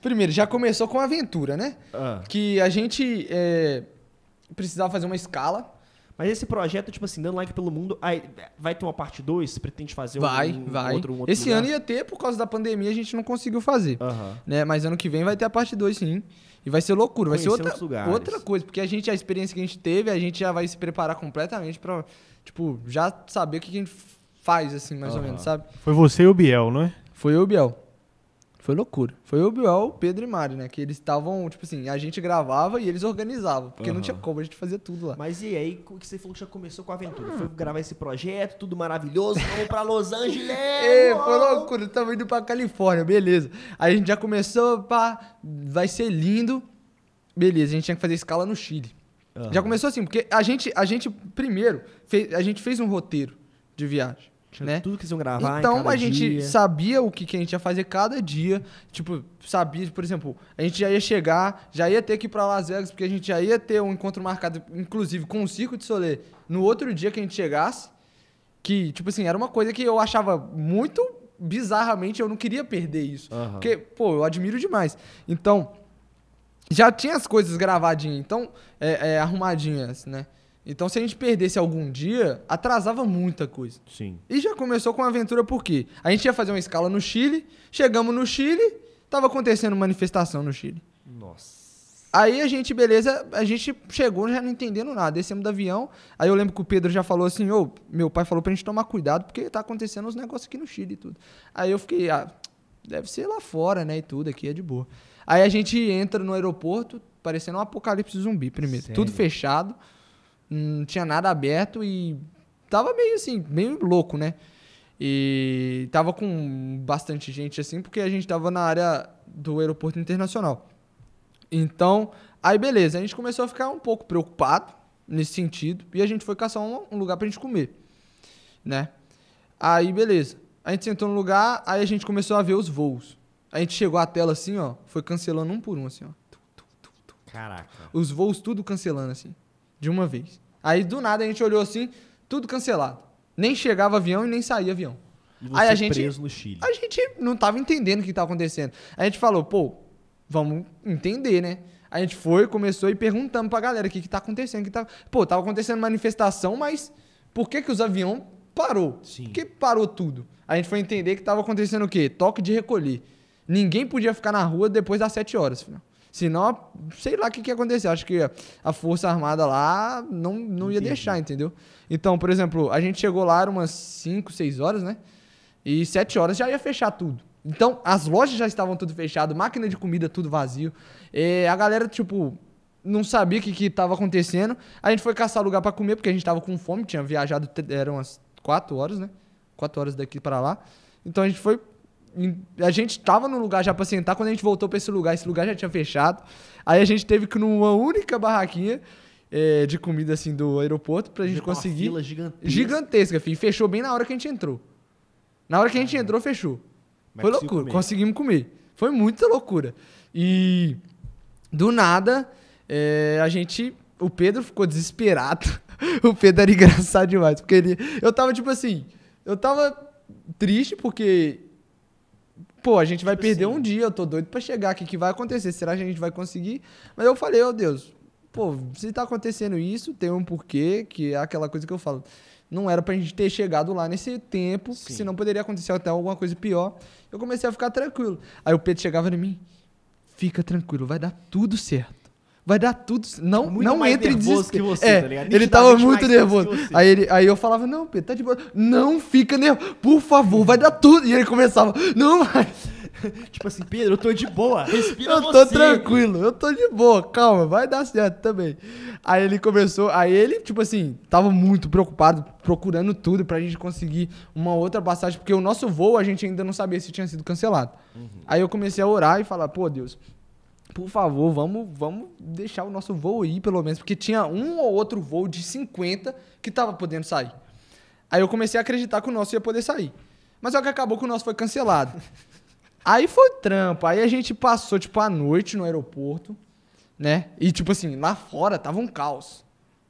Primeiro, já começou com a aventura, né? Ah. Que a gente é, precisava fazer uma escala. Mas esse projeto, tipo assim, dando like pelo mundo, aí, vai ter uma parte 2? Pretende fazer vai, um, vai. outro, um outro Esse lugar? ano ia ter, por causa da pandemia, a gente não conseguiu fazer. Né? Mas ano que vem vai ter a parte 2, sim. E vai ser loucura, vai Conhecer ser outra, outra coisa. Porque a gente, a experiência que a gente teve, a gente já vai se preparar completamente pra, tipo, já saber o que a gente faz, assim, mais ou menos, sabe? Foi você e o Biel, não é? Foi eu e o Biel. Foi loucura. Foi o Biel, Pedro e Mari, né? Que eles estavam, tipo assim, a gente gravava e eles organizavam. Porque uhum. não tinha como, a gente fazia tudo lá. Mas e aí, o que você falou que já começou com a aventura? Foi gravar esse projeto, tudo maravilhoso, vamos pra Los Angeles! é, foi loucura, tava indo pra Califórnia, beleza. Aí a gente já começou, pá, vai ser lindo. Beleza, a gente tinha que fazer escala no Chile. Uhum. Já começou assim, porque a gente, a gente primeiro, fez, a gente fez um roteiro de viagem. Tinha né? tudo que eles iam gravar. Então a gente dia. sabia o que, que a gente ia fazer cada dia. Tipo, sabia, por exemplo, a gente já ia chegar, já ia ter que ir pra Las Vegas, porque a gente já ia ter um encontro marcado, inclusive, com o Circo de Soleil no outro dia que a gente chegasse. Que, tipo assim, era uma coisa que eu achava muito bizarramente, eu não queria perder isso. Uhum. Porque, pô, eu admiro demais. Então, já tinha as coisas gravadinhas, então, é, é, arrumadinhas, né? Então, se a gente perdesse algum dia, atrasava muita coisa. Sim. E já começou com a aventura por quê? A gente ia fazer uma escala no Chile, chegamos no Chile, tava acontecendo manifestação no Chile. Nossa. Aí a gente, beleza, a gente chegou já não entendendo nada, descemos do avião. Aí eu lembro que o Pedro já falou assim: ô, meu pai falou pra gente tomar cuidado, porque tá acontecendo uns negócios aqui no Chile e tudo. Aí eu fiquei, ah, deve ser lá fora, né? E tudo, aqui é de boa. Aí a gente entra no aeroporto, parecendo um apocalipse zumbi primeiro. Sério? Tudo fechado não tinha nada aberto e tava meio assim, meio louco, né? E tava com bastante gente assim, porque a gente tava na área do aeroporto internacional. Então, aí beleza, a gente começou a ficar um pouco preocupado nesse sentido e a gente foi caçar um, um lugar pra gente comer, né? Aí beleza. A gente sentou no lugar, aí a gente começou a ver os voos. A gente chegou à tela assim, ó, foi cancelando um por um assim, ó. Caraca. Os voos tudo cancelando assim de uma vez. Aí do nada a gente olhou assim, tudo cancelado. Nem chegava avião e nem saía avião. E você Aí a gente preso no Chile. A gente não tava entendendo o que estava acontecendo. A gente falou, pô, vamos entender, né? A gente foi, começou e perguntamos pra galera o que que tá acontecendo, que tá... Pô, tava acontecendo manifestação, mas por que que os aviões parou? Sim. Por que parou tudo? A gente foi entender que tava acontecendo o quê? Toque de recolher. Ninguém podia ficar na rua depois das 7 horas, final. Senão, sei lá o que, que ia acontecer. Acho que a Força Armada lá não, não ia deixar, entendeu? Então, por exemplo, a gente chegou lá, umas 5, 6 horas, né? E 7 horas já ia fechar tudo. Então, as lojas já estavam tudo fechado, máquina de comida tudo vazio. E a galera, tipo, não sabia o que, que acontecendo. A gente foi caçar lugar para comer, porque a gente tava com fome, tinha viajado, eram umas 4 horas, né? 4 horas daqui para lá. Então a gente foi a gente estava no lugar já para sentar, quando a gente voltou para esse lugar, esse lugar já tinha fechado. Aí a gente teve que numa única barraquinha é, de comida assim do aeroporto pra gente conseguir. Uma fila gigantesca. Gigantesca, filho. Fechou bem na hora que a gente entrou. Na hora que a gente entrou, fechou. Mas Foi loucura, comer. conseguimos comer. Foi muita loucura. E do nada, é, a gente. O Pedro ficou desesperado. o Pedro era engraçado demais. Porque ele. Eu tava tipo assim. Eu tava triste porque Pô, a gente vai tipo perder assim, um né? dia, eu tô doido pra chegar, o que, que vai acontecer? Será que a gente vai conseguir? Mas eu falei, oh Deus, pô, se tá acontecendo isso, tem um porquê, que é aquela coisa que eu falo. Não era pra gente ter chegado lá nesse tempo, que senão poderia acontecer até alguma coisa pior. Eu comecei a ficar tranquilo. Aí o Pedro chegava em mim, fica tranquilo, vai dar tudo certo vai dar tudo. Não, muito não entre nervoso que você, é, tá ligado? Ele tava muito nervoso. Aí, ele, aí eu falava, não, Pedro, tá de boa. Não fica nervoso. Por favor, vai dar tudo. E ele começava, não vai. tipo assim, Pedro, eu tô de boa. Respira Eu tô você. tranquilo, eu tô de boa, calma, vai dar certo também. Aí ele começou, aí ele, tipo assim, tava muito preocupado, procurando tudo pra gente conseguir uma outra passagem, porque o nosso voo a gente ainda não sabia se tinha sido cancelado. Uhum. Aí eu comecei a orar e falar, pô, Deus, por favor, vamos, vamos deixar o nosso voo ir, pelo menos, porque tinha um ou outro voo de 50 que tava podendo sair. Aí eu comecei a acreditar que o nosso ia poder sair. Mas só que acabou que o nosso foi cancelado. Aí foi trampo. Aí a gente passou, tipo, a noite no aeroporto, né? E, tipo assim, lá fora tava um caos.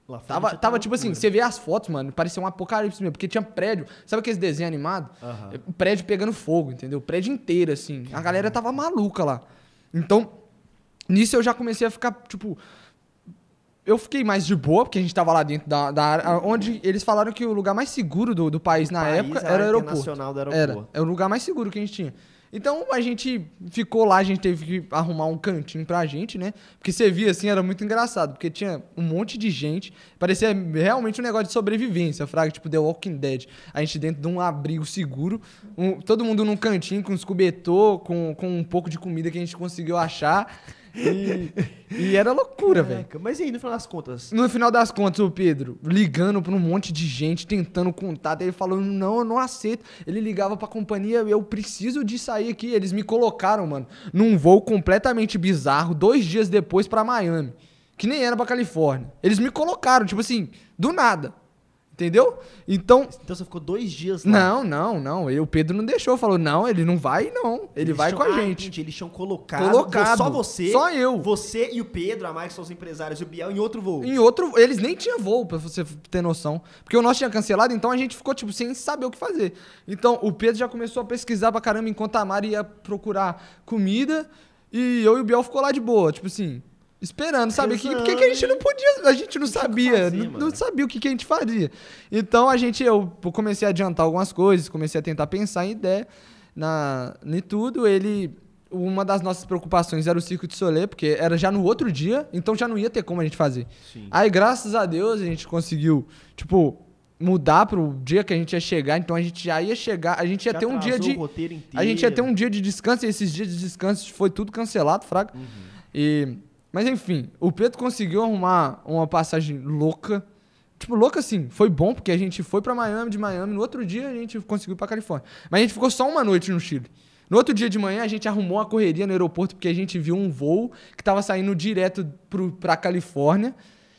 Lá fora tava, tava, tipo assim, você vê as fotos, mano, parecia um apocalipse mesmo, porque tinha prédio. Sabe aqueles desenhos animados? É, prédio pegando fogo, entendeu? Prédio inteiro, assim. A galera tava maluca lá. Então, Nisso eu já comecei a ficar, tipo. Eu fiquei mais de boa, porque a gente tava lá dentro da, da área, onde eles falaram que o lugar mais seguro do, do país na país, época era o aeroporto. Do aeroporto. Era, é era o lugar mais seguro que a gente tinha. Então a gente ficou lá, a gente teve que arrumar um cantinho pra gente, né? Porque você via assim, era muito engraçado, porque tinha um monte de gente, parecia realmente um negócio de sobrevivência, fraga, tipo The Walking Dead. A gente dentro de um abrigo seguro, um, todo mundo num cantinho com os cobertor, com, com um pouco de comida que a gente conseguiu achar. E, e era loucura, velho. Mas e aí, no final das contas? No final das contas, o Pedro ligando pra um monte de gente, tentando contato, ele falou: não, eu não aceito. Ele ligava pra companhia, eu preciso de sair aqui. Eles me colocaram, mano, num voo completamente bizarro, dois dias depois para Miami. Que nem era pra Califórnia. Eles me colocaram, tipo assim, do nada. Entendeu? Então. Então você ficou dois dias lá. Não, não, não. E o Pedro não deixou. Falou, não, ele não vai, não. Ele eles vai com a gente. Ah, gente. Eles tinham colocado. Colocado. Só você. Só eu. Você e o Pedro, a mais são os empresários e o Biel em outro voo. Em outro. Eles nem tinham voo, pra você ter noção. Porque o nosso tinha cancelado, então a gente ficou, tipo, sem saber o que fazer. Então o Pedro já começou a pesquisar pra caramba enquanto a Mari ia procurar comida. E eu e o Biel ficou lá de boa. Tipo assim esperando sabe que, porque que a gente não podia, a gente não sabia, fazia, não, não, sabia o que, que, a gente fazia. Então a gente, eu comecei a adiantar algumas coisas, comecei a tentar pensar em ideia na em tudo. Ele, uma das nossas preocupações era o circo de Soleil, porque era já no outro dia, então já não ia ter como a gente fazer. Sim. Aí graças a Deus a gente conseguiu, tipo mudar pro dia que a gente ia chegar, então a gente já ia chegar, a gente ia ter um dia de a gente ia ter um dia de descanso, e esses dias de descanso foi tudo cancelado, fraco. Uhum. E mas enfim, o Preto conseguiu arrumar uma passagem louca. Tipo, louca assim, foi bom, porque a gente foi para Miami, de Miami, no outro dia a gente conseguiu ir pra Califórnia. Mas a gente ficou só uma noite no Chile. No outro dia de manhã, a gente arrumou uma correria no aeroporto, porque a gente viu um voo que estava saindo direto pro, pra Califórnia.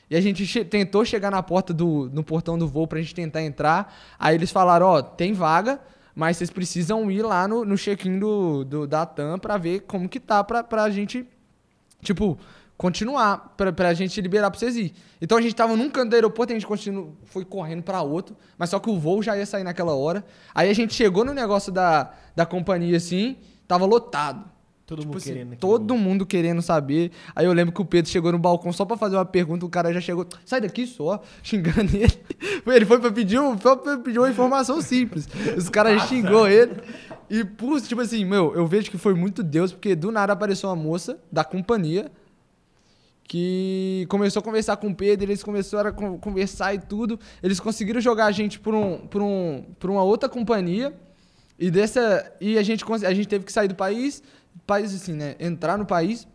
E a gente che tentou chegar na porta do no portão do voo pra gente tentar entrar. Aí eles falaram, ó, oh, tem vaga, mas vocês precisam ir lá no, no check-in do, do, da TAM pra ver como que tá pra, pra gente, tipo, continuar, pra, pra gente liberar pra vocês ir. Então a gente tava num canto do aeroporto, e a gente continuou, foi correndo pra outro, mas só que o voo já ia sair naquela hora. Aí a gente chegou no negócio da, da companhia assim, tava lotado. Todo, tipo mundo, assim, querendo todo mundo querendo saber. Aí eu lembro que o Pedro chegou no balcão só pra fazer uma pergunta, o cara já chegou, sai daqui só, xingando ele. Ele foi pra pedir, foi pra pedir uma informação simples. Os caras xingou ele. E, putz, tipo assim, meu, eu vejo que foi muito Deus, porque do nada apareceu uma moça da companhia que começou a conversar com o Pedro, eles começaram a conversar e tudo. Eles conseguiram jogar a gente para um, por um, por uma outra companhia. E dessa e a gente a gente teve que sair do país, país assim, né, entrar no país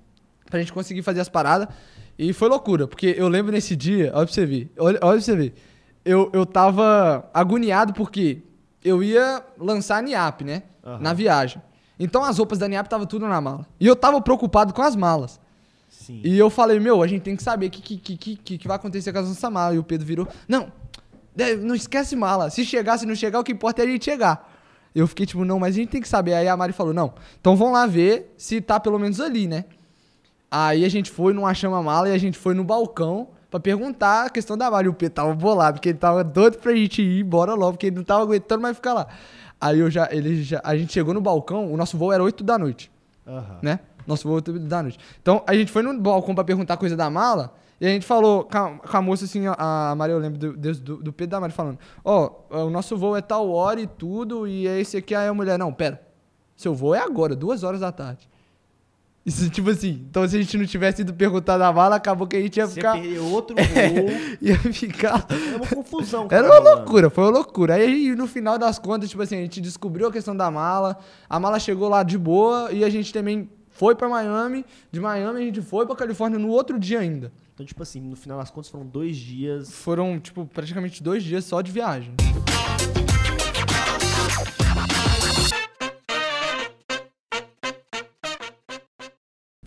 pra gente conseguir fazer as paradas. E foi loucura, porque eu lembro nesse dia, olha pra você ver, olha, olha pra você ver. Eu, eu tava agoniado porque eu ia lançar a NIAP, né? Uhum. Na viagem. Então as roupas da NIAP tava tudo na mala. E eu tava preocupado com as malas. Sim. E eu falei, meu, a gente tem que saber o que, que, que, que, que vai acontecer com a nossa mala. E o Pedro virou, não, não esquece mala. Se chegar, se não chegar, o que importa é a gente chegar. Eu fiquei tipo, não, mas a gente tem que saber. Aí a Mari falou, não, então vamos lá ver se tá pelo menos ali, né? Aí a gente foi, não achamos a mala, e a gente foi no balcão pra perguntar a questão da mala. o Pedro tava bolado, porque ele tava doido pra gente ir embora logo, porque ele não tava aguentando mais ficar lá. Aí eu já, ele já, a gente chegou no balcão, o nosso voo era 8 da noite, uhum. né? Nosso voo da noite. Então a gente foi no balcão pra perguntar coisa da mala. E a gente falou com a, com a moça assim, a, Maria, eu lembro do, do, do Pedro da Maria falando: Ó, oh, o nosso voo é tal hora e tudo, e é esse aqui. Aí a mulher: Não, pera, seu voo é agora, duas horas da tarde. Isso, tipo assim, então se a gente não tivesse ido perguntar da mala, acabou que a gente ia Você ficar. Perdeu outro voo. ia ficar. Era é uma confusão. Cara, Era uma loucura, foi uma loucura. Aí no final das contas, tipo assim, a gente descobriu a questão da mala, a mala chegou lá de boa e a gente também foi para Miami, de Miami a gente foi para Califórnia no outro dia ainda. Então, tipo assim, no final das contas foram dois dias. Foram, tipo, praticamente dois dias só de viagem.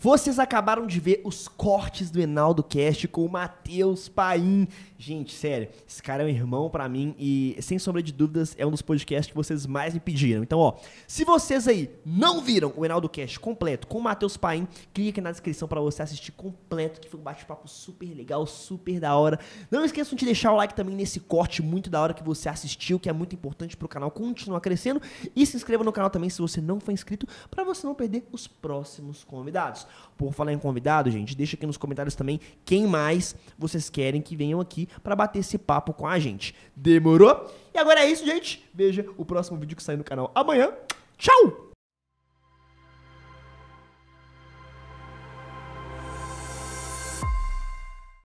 Vocês acabaram de ver os cortes do Enaldo Cast com o Matheus Paim. Gente, sério, esse cara é um irmão para mim e, sem sombra de dúvidas, é um dos podcasts que vocês mais me pediram. Então, ó, se vocês aí não viram o Enaldo Cast completo com o Matheus Paim, clica aqui na descrição para você assistir completo, que foi um bate-papo super legal, super da hora. Não esqueçam de deixar o like também nesse corte muito da hora que você assistiu, que é muito importante pro canal continuar crescendo. E se inscreva no canal também se você não for inscrito, para você não perder os próximos convidados. Por falar em convidado, gente, deixa aqui nos comentários também quem mais vocês querem que venham aqui para bater esse papo com a gente. Demorou? E agora é isso, gente. Veja o próximo vídeo que sai no canal amanhã. Tchau!